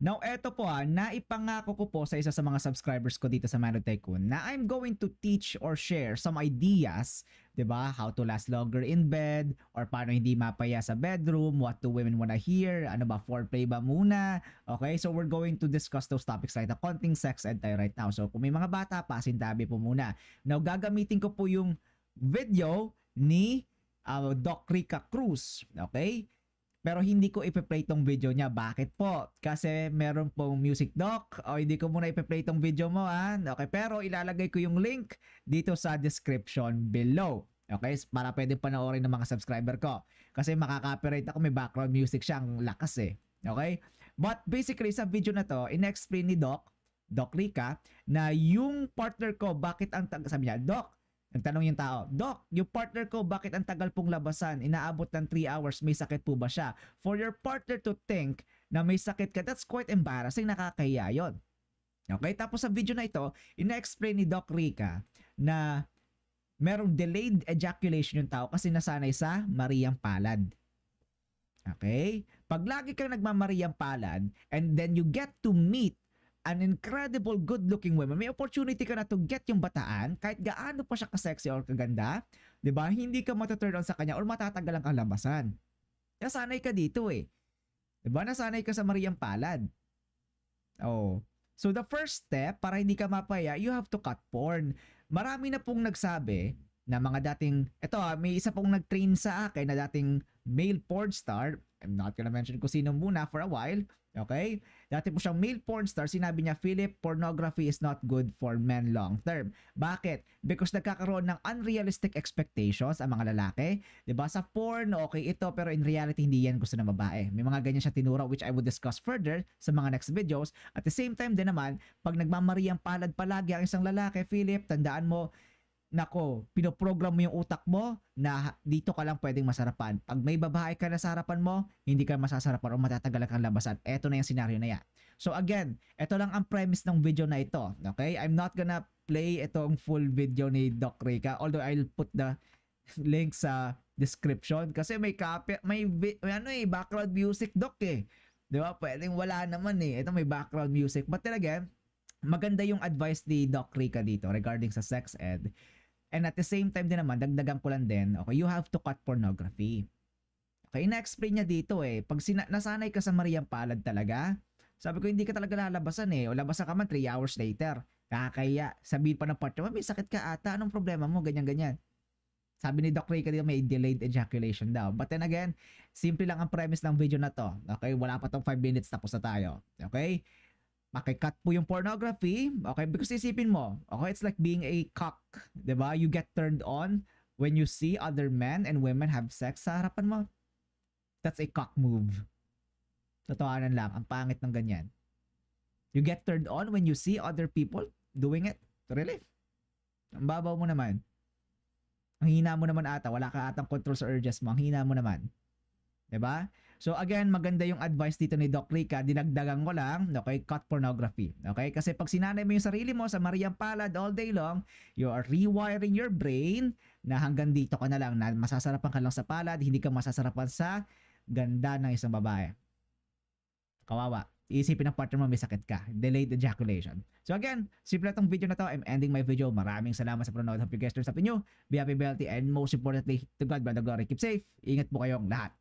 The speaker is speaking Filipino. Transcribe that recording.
Now, eto po ha, ah, naipangako ko po sa isa sa mga subscribers ko dito sa Mano Tycoon na I'm going to teach or share some ideas, ba diba? How to last longer in bed, or paano hindi mapaya sa bedroom, what do women wanna hear, ano ba, foreplay ba muna? Okay, so we're going to discuss those topics like the konting sex and tayo right now. So, kung may mga bata, pasintabi po muna. Now, gagamitin ko po yung video ni uh, Doc Rica Cruz, okay? Pero hindi ko ipe-play tong video niya. Bakit po? Kasi meron pong music doc. O hindi ko muna ipe-play tong video mo ha. Okay, pero ilalagay ko yung link dito sa description below. Okay, para pwede panoorin ng mga subscriber ko. Kasi makaka-copyright ako, may background music siyang lakas eh. Okay? But basically, sa video na to, in-explain ni Doc, Doc Rica, na yung partner ko, bakit ang tag... Sabi niya, Doc, Nagtanong yung tao, Doc, yung partner ko bakit ang tagal pong labasan? Inaabot ng 3 hours, may sakit po ba siya? For your partner to think na may sakit ka, that's quite embarrassing, nakakahiya yon. Okay, tapos sa video na ito, ina-explain ni Doc Rica na merong delayed ejaculation yung tao kasi nasanay sa Mariang Palad. Okay? Pag lagi kang nagmamariyang palad and then you get to meet an incredible good-looking woman. May opportunity ka na to get yung bataan kahit gaano pa siya ka-sexy or kaganda, 'di ba? Hindi ka matuturn on sa kanya or matatanggal ang kalabasan. Nasanay ka dito eh. 'Di ba? Nasanay ka sa Mariang Palad. Oh. So the first step para hindi ka mapaya, you have to cut porn. Marami na pong nagsabi na mga dating, eto ah, may isa pong nag-train sa akin na dating male porn star I'm not gonna mention kung sino muna for a while. Okay? Dati po siyang male porn star, sinabi niya, Philip, pornography is not good for men long term. Bakit? Because nagkakaroon ng unrealistic expectations ang mga lalaki. ba diba? Sa porn, okay ito, pero in reality, hindi yan gusto ng babae. May mga ganyan siya tinuro, which I will discuss further sa mga next videos. At the same time din naman, pag nagmamariang palad palagi ang isang lalaki, Philip, tandaan mo, nako, pinoprogram mo yung utak mo na dito ka lang pwedeng masarapan. Pag may babae ka na sa harapan mo, hindi ka masasarapan o matatagal kang labasan. Eto na yung senaryo na yan. So again, eto lang ang premise ng video na ito. Okay? I'm not gonna play itong full video ni Doc Rica. Although I'll put the link sa description kasi may copy, may, may ano eh, background music doc eh. 'Di ba? Pwedeng wala naman eh. Ito may background music. But then again, maganda yung advice ni Doc Rica dito regarding sa sex ed And at the same time din naman, dagdagan ko lang din, okay, you have to cut pornography. Okay, na-explain niya dito eh. Pag sina- nasanay ka sa Mariang Palad talaga, sabi ko hindi ka talaga lalabasan eh. O labasan ka man 3 hours later. Kakaya, sabihin pa ng partner, may sakit ka ata, anong problema mo, ganyan-ganyan. Sabi ni Doc Ray kanina may delayed ejaculation daw. But then again, simple lang ang premise ng video na to. Okay, wala pa tong 5 minutes, tapos na tayo. Okay? makikat po yung pornography. Okay, because isipin mo, okay, it's like being a cock, 'di ba? You get turned on when you see other men and women have sex sa harapan mo. That's a cock move. Totoanan lang, ang pangit ng ganyan. You get turned on when you see other people doing it. Really? Ang babaw mo naman. Ang hina mo naman ata. Wala ka atang control sa urges mo. Ang hina mo naman ba? Diba? So again, maganda yung advice dito ni Doc Rica. Dinagdagan ko lang, okay, cut pornography. Okay? Kasi pag sinanay mo yung sarili mo sa Mariang Palad all day long, you are rewiring your brain na hanggang dito ka na lang. Na masasarapan ka lang sa palad, hindi ka masasarapan sa ganda ng isang babae. Kawawa. Iisipin ng partner mo may sakit ka. Delayed ejaculation. So again, simple itong video na to. I'm ending my video. Maraming salamat sa panonood. Hope you guys turn sa inyo. Be happy, be healthy, and most importantly, to God be the glory. Keep safe. Ingat po kayong lahat.